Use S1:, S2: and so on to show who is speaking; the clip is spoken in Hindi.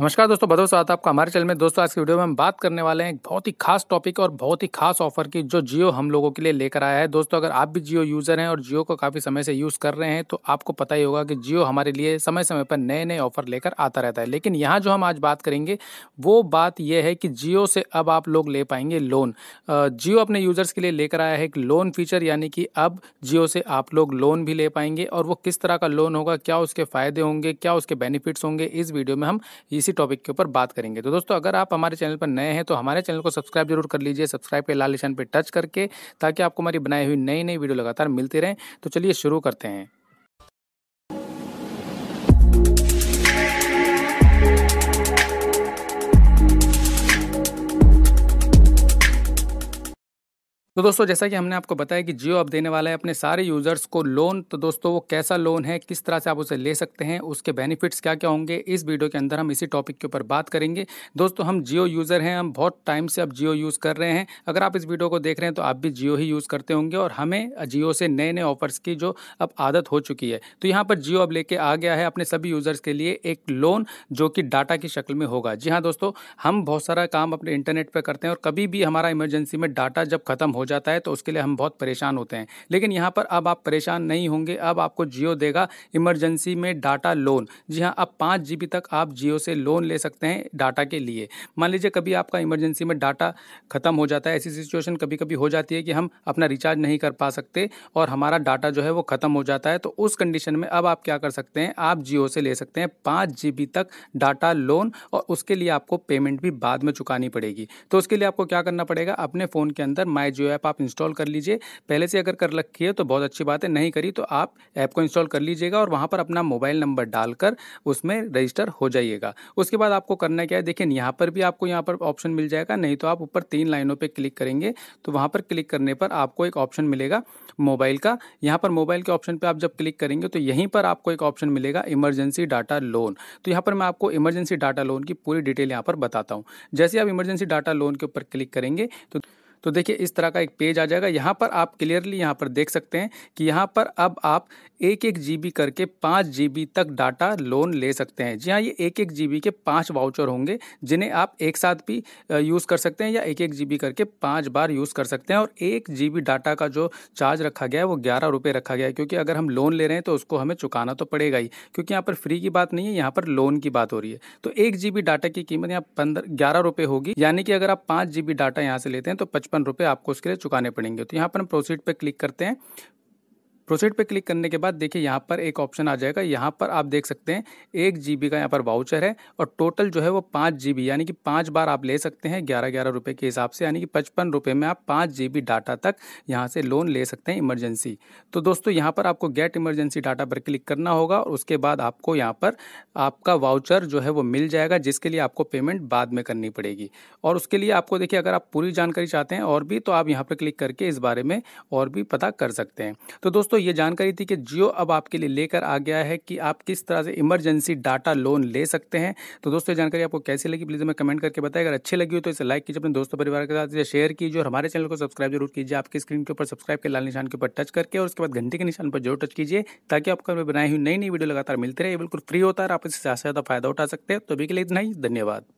S1: नमस्कार दोस्तों बहुत स्वागत आपका हमारे चैनल में दोस्तों आज की वीडियो में हम बात करने वाले हैं एक बहुत ही खास टॉपिक और बहुत ही खास ऑफर की जो जियो हम लोगों के लिए लेकर आया है दोस्तों अगर आप भी जियो यूज़र हैं और जियो को काफ़ी समय से यूज़ कर रहे हैं तो आपको पता ही होगा कि जियो हमारे लिए समय समय पर नए नए ऑफर लेकर आता रहता है लेकिन यहाँ जो हम आज बात करेंगे वो बात यह है कि जियो से अब आप लोग ले पाएंगे लोन जियो अपने यूज़र्स के लिए लेकर आया है एक लोन फीचर यानी कि अब जियो से आप लोग लोन भी ले पाएंगे और वो किस तरह का लोन होगा क्या उसके फ़ायदे होंगे क्या उसके बेनिफिट्स होंगे इस वीडियो में हम इस इसी टॉपिक के ऊपर बात करेंगे तो दोस्तों अगर आप हमारे चैनल पर नए हैं तो हमारे चैनल को सब्सक्राइब जरूर कर लीजिए सब्सक्राइब के लाल निशान पर टच करके ताकि आपको हमारी बनाई हुई नई नई वीडियो लगातार मिलती रहें तो चलिए शुरू करते हैं तो दोस्तों जैसा कि हमने आपको बताया कि जियो अब देने वाला है अपने सारे यूज़र्स को लोन तो दोस्तों वो कैसा लोन है किस तरह से आप उसे ले सकते हैं उसके बेनिफिट्स क्या क्या होंगे इस वीडियो के अंदर हम इसी टॉपिक के ऊपर बात करेंगे दोस्तों हम जियो यूज़र हैं हम बहुत टाइम से अब जियो यूज़ कर रहे हैं अगर आप इस वीडियो को देख रहे हैं तो आप भी जियो ही यूज़ करते होंगे और हमें जियो से नए नए ऑफर्स की जो अब आदत हो चुकी है तो यहाँ पर जियो अब लेके आ गया है अपने सभी यूज़र्स के लिए एक लोन जो कि डाटा की शक्ल में होगा जी हाँ दोस्तों हम बहुत सारा काम अपने इंटरनेट पर करते हैं और कभी भी हमारा इमरजेंसी में डाटा जब खत्म हो जाता है तो उसके लिए हम बहुत परेशान होते हैं लेकिन यहाँ पर अब आप परेशान नहीं होंगे अब आपको जियो देगा इमरजेंसी में डाटा लोन जी हाँ अब पाँच जी तक आप जियो से लोन ले सकते हैं डाटा के लिए मान लीजिए कभी आपका इमरजेंसी में डाटा ख़त्म हो जाता है ऐसी सिचुएशन कभी कभी हो जाती है कि हम अपना रिचार्ज नहीं कर पा सकते और हमारा डाटा जो है वो ख़त्म हो जाता है तो उस कंडीशन में अब आप क्या कर सकते हैं आप जियो से ले सकते हैं पाँच जी तक डाटा लोन और उसके लिए आपको पेमेंट भी बाद में चुकानी पड़ेगी तो उसके लिए आपको क्या करना पड़ेगा अपने फ़ोन के अंदर माई जियो ऐप आप इंस्टॉल कर लीजिए पहले से अगर कर रखी है तो बहुत अच्छी बात है नहीं करी तो आप ऐप को इंस्टॉल कर लीजिएगा और वहाँ पर अपना मोबाइल नंबर डालकर उसमें रजिस्टर हो जाइएगा उसके बाद आपको करना क्या है देखिए यहाँ पर भी आपको यहाँ पर ऑप्शन मिल जाएगा नहीं तो आप ऊपर तीन लाइनों पर क्लिक करेंगे तो वहाँ पर क्लिक करने पर आपको एक ऑप्शन मिलेगा मोबाइल का यहाँ पर मोबाइल के ऑप्शन पर आप जब क्लिक करेंगे तो यहीं पर आपको एक ऑप्शन मिलेगा इमरजेंसी डाटा लोन तो यहाँ पर मैं आपको इमरजेंसी डाटा लोन की पूरी डिटेल यहाँ पर बताता हूँ जैसे आप इमरजेंसी डाटा लोन के ऊपर क्लिक करेंगे तो तो देखिए इस तरह का एक पेज आ जाएगा यहाँ पर आप क्लियरली यहाँ पर देख सकते हैं कि यहाँ पर अब आप एक एक जी करके पाँच जी तक डाटा लोन ले सकते हैं जी हाँ ये एक एक जी के पाँच वाउचर होंगे जिन्हें आप एक साथ भी यूज़ कर सकते हैं या एक एक जी करके पाँच बार यूज़ कर सकते हैं और एक जी डाटा का जो चार्ज रखा गया है वो ग्यारह रुपये रखा गया है क्योंकि अगर हम लोन ले रहे हैं तो उसको हमें चुकाना तो पड़ेगा ही क्योंकि यहाँ पर फ्री की बात नहीं है यहाँ पर लोन की बात हो रही है तो एक जी डाटा की कीमत यहाँ पंद्रह ग्यारह रुपये होगी यानी कि अगर आप पाँच जी डाटा यहाँ से लेते हैं तो पचपन रुपये आपको उसके लिए चुकाने पड़ेंगे तो यहाँ पर हम प्रोसीड पर क्लिक करते हैं प्रोसीड पे क्लिक करने के बाद देखिए यहाँ पर एक ऑप्शन आ जाएगा यहाँ पर आप देख सकते हैं एक जी का यहाँ पर वाउचर है और टोटल जो है वो पाँच जी यानी कि पाँच बार आप ले सकते हैं ग्यारह ग्यारह रुपये के हिसाब से यानी कि पचपन रुपये में आप पाँच जी डाटा तक यहाँ से लोन ले सकते हैं इमरजेंसी तो दोस्तों यहाँ पर आपको गेट इमरजेंसी डाटा पर क्लिक करना होगा और उसके बाद आपको यहाँ पर आपका वाउचर जो है वो मिल जाएगा जिसके लिए आपको पेमेंट बाद में करनी पड़ेगी और उसके लिए आपको देखिए अगर आप पूरी जानकारी चाहते हैं और भी तो आप यहाँ पर क्लिक करके इस बारे में और भी पता कर सकते हैं तो दोस्तों दोस्तों ये जानकारी थी कि जियो अब आपके लिए लेकर आ गया है कि आप किस तरह से इमरजेंसी डाटा लोन ले सकते हैं तो दोस्तों ये जानकारी आपको कैसी लगी प्लीज़ हमें कमेंट करके बताएं अगर अच्छी लगी हो तो इसे लाइक कीजिए अपने दोस्तों परिवार के साथ शेयर कीजिए और हमारे चैनल को सब्सक्राइब जरूर कीजिए आपकी स्क्रीन के ऊपर सब्सक्राइब के लाल निशान के ऊपर टच करके और उसके बाद घंटे के निशान पर जरूर टच कीजिए ताकि आपको बनाई हुई नई नई वीडियो लगातार मिलती रहे बिल्कुल फ्री होता है आप इससे ज़्यादा फ़ायदा उठा सकते हैं तो अभी के लिए इतना ही धन्यवाद